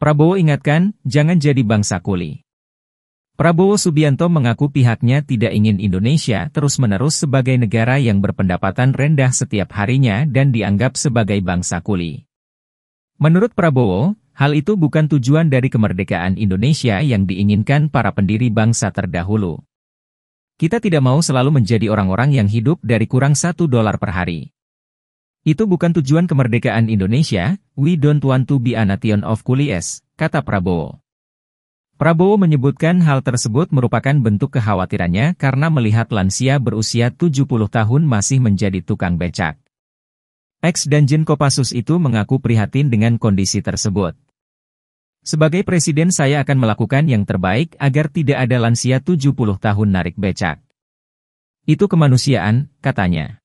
Prabowo ingatkan, jangan jadi bangsa kuli. Prabowo Subianto mengaku pihaknya tidak ingin Indonesia terus-menerus sebagai negara yang berpendapatan rendah setiap harinya dan dianggap sebagai bangsa kuli. Menurut Prabowo, hal itu bukan tujuan dari kemerdekaan Indonesia yang diinginkan para pendiri bangsa terdahulu. Kita tidak mau selalu menjadi orang-orang yang hidup dari kurang satu dolar per hari. Itu bukan tujuan kemerdekaan Indonesia, We don't want to be a nation of coolies, kata Prabowo. Prabowo menyebutkan hal tersebut merupakan bentuk kekhawatirannya karena melihat lansia berusia 70 tahun masih menjadi tukang becak. Ex Danjen Kopassus itu mengaku prihatin dengan kondisi tersebut. Sebagai presiden saya akan melakukan yang terbaik agar tidak ada lansia 70 tahun narik becak. Itu kemanusiaan, katanya.